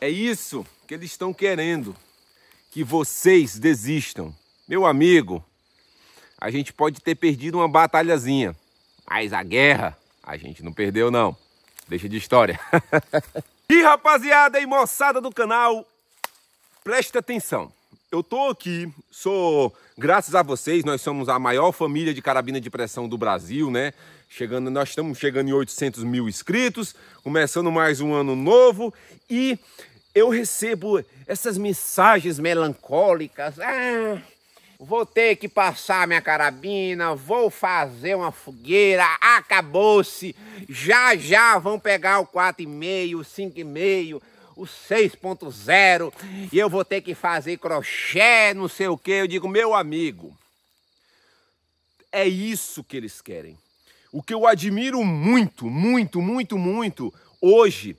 É isso que eles estão querendo, que vocês desistam. Meu amigo, a gente pode ter perdido uma batalhazinha, mas a guerra a gente não perdeu não. Deixa de história. e rapaziada e moçada do canal, presta atenção eu tô aqui, sou, graças a vocês, nós somos a maior família de carabina de pressão do Brasil, né? Chegando, nós estamos chegando em 800 mil inscritos, começando mais um ano novo e eu recebo essas mensagens melancólicas. Ah, vou ter que passar minha carabina, vou fazer uma fogueira, acabou-se, já já vão pegar o 4,5, 5,5 o 6.0 e eu vou ter que fazer crochê, não sei o que. Eu digo, meu amigo, é isso que eles querem. O que eu admiro muito, muito, muito, muito hoje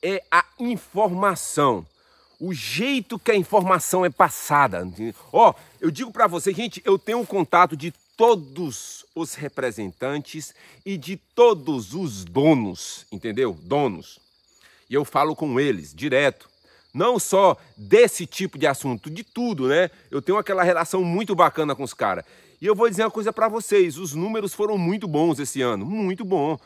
é a informação. O jeito que a informação é passada. Ó, oh, eu digo para você, gente, eu tenho um contato de todos os representantes e de todos os donos, entendeu? Donos e eu falo com eles direto. Não só desse tipo de assunto, de tudo, né? Eu tenho aquela relação muito bacana com os caras. E eu vou dizer uma coisa para vocês: os números foram muito bons esse ano, muito bom.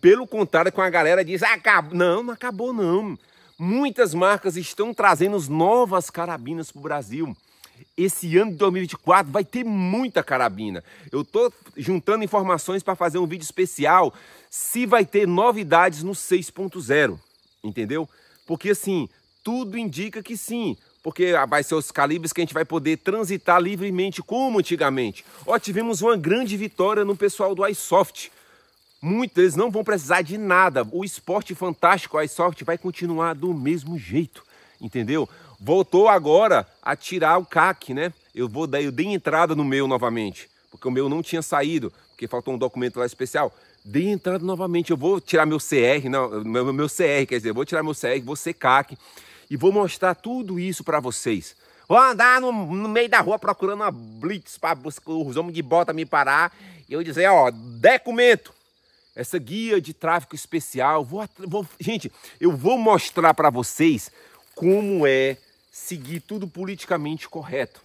Pelo contrário, com a galera diz: acabou. Não, não acabou, não. Muitas marcas estão trazendo novas carabinas para o Brasil. Esse ano de 2024 vai ter muita carabina. Eu estou juntando informações para fazer um vídeo especial se vai ter novidades no 6.0 entendeu? Porque assim, tudo indica que sim, porque ah, vai ser os calibres que a gente vai poder transitar livremente como antigamente. Ó, tivemos uma grande vitória no pessoal do iSoft. Muitos eles não vão precisar de nada. O esporte fantástico, a iSoft vai continuar do mesmo jeito, entendeu? Voltou agora a tirar o CAC, né? Eu vou dar, eu dei entrada no meu novamente, porque o meu não tinha saído porque faltou um documento lá especial. Dei entrada novamente, eu vou tirar meu CR, não, meu, meu CR, quer dizer, vou tirar meu CR, vou ser CAC e vou mostrar tudo isso para vocês. Vou andar no, no, meio da rua procurando uma blitz para os homens de bota me parar e eu dizer, ó, documento, essa guia de tráfico especial. Vou, vou gente, eu vou mostrar para vocês como é seguir tudo politicamente correto.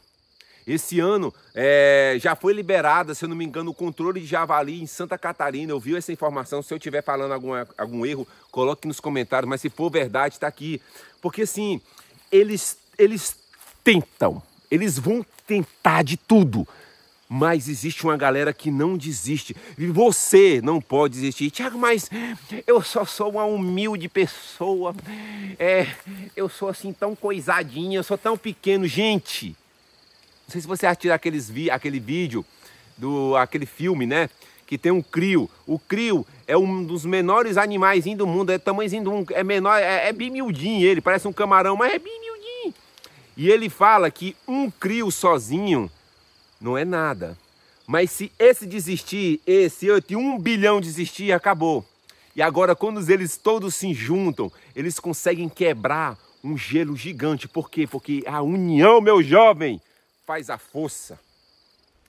Esse ano é, já foi liberada, se eu não me engano, o controle de javali em Santa Catarina. Eu vi essa informação. Se eu estiver falando algum erro, coloque nos comentários. Mas se for verdade, está aqui. Porque assim, eles, eles tentam, eles vão tentar de tudo. Mas existe uma galera que não desiste. E você não pode desistir. Tiago, mas eu só sou uma humilde pessoa. É, eu sou assim tão coisadinha, eu sou tão pequeno. Gente, não sei se você atira aqueles vi aquele vídeo do aquele filme, né? Que tem um crio. O crio é um dos menores animais do mundo, é tamanhozinho um, é menor, é, é miudinho ele, parece um camarão, mas é bem miudinho E ele fala que um crio sozinho não é nada. Mas se esse desistir, esse outro, um bilhão desistir, acabou. E agora, quando eles todos se juntam, eles conseguem quebrar um gelo gigante. Por quê? Porque a união, meu jovem, faz a força.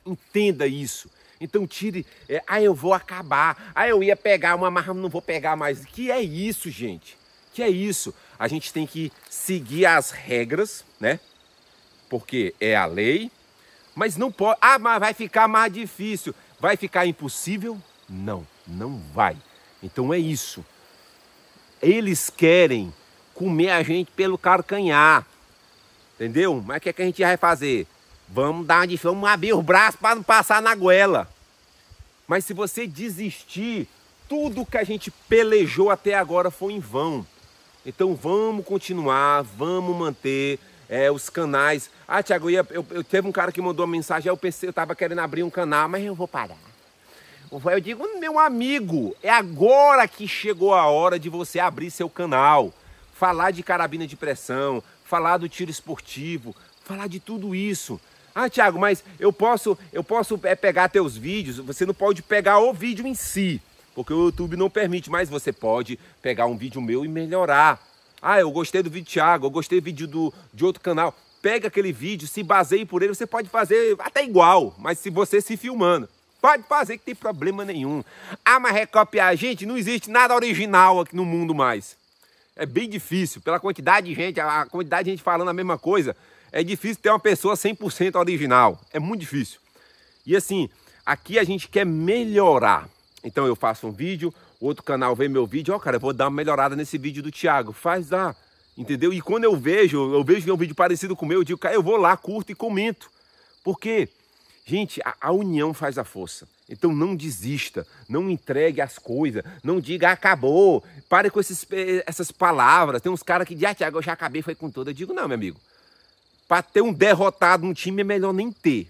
Entenda isso. Então tire, é, ah, eu vou acabar, ah, eu ia pegar uma, mas não vou pegar mais. Que é isso, gente? Que é isso? A gente tem que seguir as regras, né? Porque é a lei, mas não pode. Ah, mas vai ficar mais difícil, vai ficar impossível? Não, não vai. Então é isso. Eles querem comer a gente pelo carcanhar, entendeu? Mas o que, é que a gente vai fazer? Vamos dar uma de vamos abrir o braço para não passar na goela. Mas se você desistir, tudo que a gente pelejou até agora foi em vão. Então vamos continuar, vamos manter é, os canais. Ah, Tiago, eu, eu, eu, teve um cara que mandou uma mensagem, eu é, pensei, eu tava querendo abrir um canal, mas eu vou parar. Eu digo, meu amigo, é agora que chegou a hora de você abrir seu canal. Falar de carabina de pressão, falar do tiro esportivo, falar de tudo isso. Ah, Tiago, mas eu posso, eu posso é, pegar teus vídeos. Você não pode pegar o vídeo em si, porque o YouTube não permite, mas você pode pegar um vídeo meu e melhorar. Ah, eu gostei do vídeo do Tiago, eu gostei do vídeo do, de outro canal. Pega aquele vídeo, se baseie por ele, você pode fazer até igual, mas se você se filmando. Pode fazer que tem problema nenhum. Ah, mas recopiar, gente, não existe nada original aqui no mundo mais. É bem difícil, pela quantidade de gente, a quantidade de gente falando a mesma coisa é difícil ter uma pessoa 100% original. É muito difícil. E assim, aqui a gente quer melhorar. Então eu faço um vídeo, outro canal vê meu vídeo, ó, oh, cara, eu vou dar uma melhorada nesse vídeo do Thiago. Faz lá, entendeu? E quando eu vejo, eu vejo que é um vídeo parecido com o meu, eu digo, cara, eu vou lá, curto e comento. Porque, gente, a, a união faz a força. Então não desista, não entregue as coisas, não diga acabou, pare com esses, eh, essas palavras. Tem uns caras que dizem, ah, Tiago, eu já acabei, foi com toda. Eu digo, não, meu amigo, para ter um derrotado no time é melhor nem ter.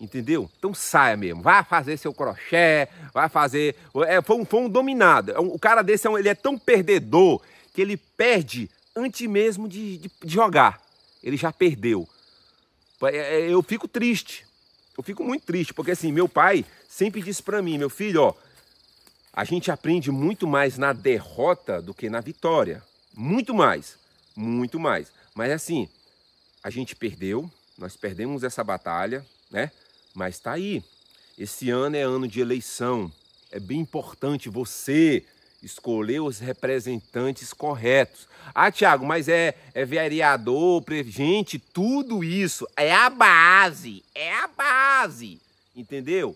Entendeu? Então saia mesmo. Vá fazer seu crochê, vai fazer. É, foi, um, foi um dominado. É o cara desse é um, ele é tão perdedor que ele perde antes mesmo de, de, de jogar. Ele já perdeu. É, é, eu fico triste. Eu fico muito triste, porque assim, meu pai sempre disse para mim, meu filho, ó, a gente aprende muito mais na derrota do que na vitória. Muito mais. Muito mais. Mas assim, a gente perdeu, nós perdemos essa batalha, né? Mas tá aí. Esse ano é ano de eleição. É bem importante você escolher os representantes corretos. Ah, Tiago, mas é, é vereador, presidente gente, tudo isso é a base, é a base, entendeu?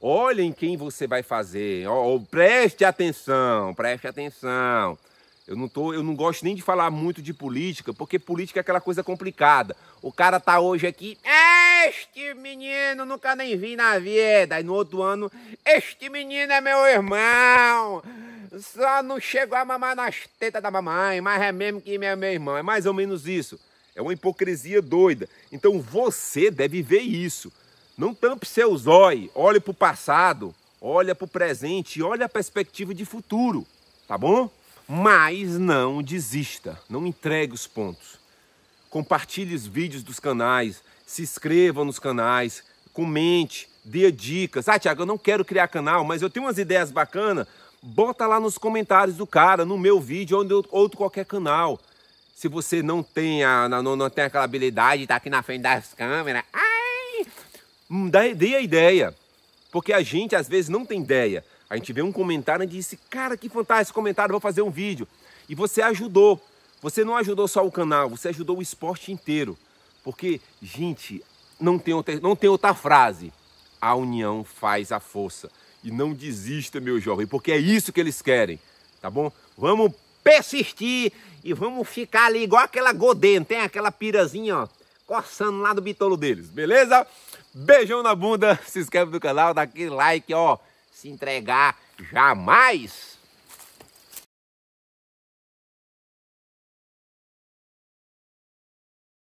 Olhem quem você vai fazer, oh, preste atenção, preste atenção. Eu não, tô, eu não gosto nem de falar muito de política, porque política é aquela coisa complicada. O cara tá hoje aqui, este menino nunca nem vi na vida. E no outro ano, este menino é meu irmão. Só não chegou a mamar nas tetas da mamãe, mas é mesmo que é meu irmão. É mais ou menos isso. É uma hipocrisia doida. Então você deve ver isso. Não tampe seus olhos, olhe pro passado, olha pro presente e olha a perspectiva de futuro, tá bom? Mas não desista, não entregue os pontos. Compartilhe os vídeos dos canais, se inscreva nos canais, comente, dê dicas. Ah, Tiago, eu não quero criar canal, mas eu tenho umas ideias bacanas. Bota lá nos comentários do cara, no meu vídeo ou em outro qualquer canal. Se você não tem, a, não, não tem aquela habilidade, está aqui na frente das câmeras, ai, hum, dê a ideia. Porque a gente às vezes não tem ideia. A gente vê um comentário e disse, cara, que fantástico esse comentário, vou fazer um vídeo. E você ajudou. Você não ajudou só o canal, você ajudou o esporte inteiro. Porque, gente, não tem outra, não tem outra frase. A união faz a força. E não desista, meu jovem, porque é isso que eles querem, tá bom? Vamos persistir e vamos ficar ali igual aquela Godin, tem aquela pirazinha, ó, coçando lá do bitolo deles, beleza? Beijão na bunda, se inscreve no canal, dá aquele like, ó se entregar jamais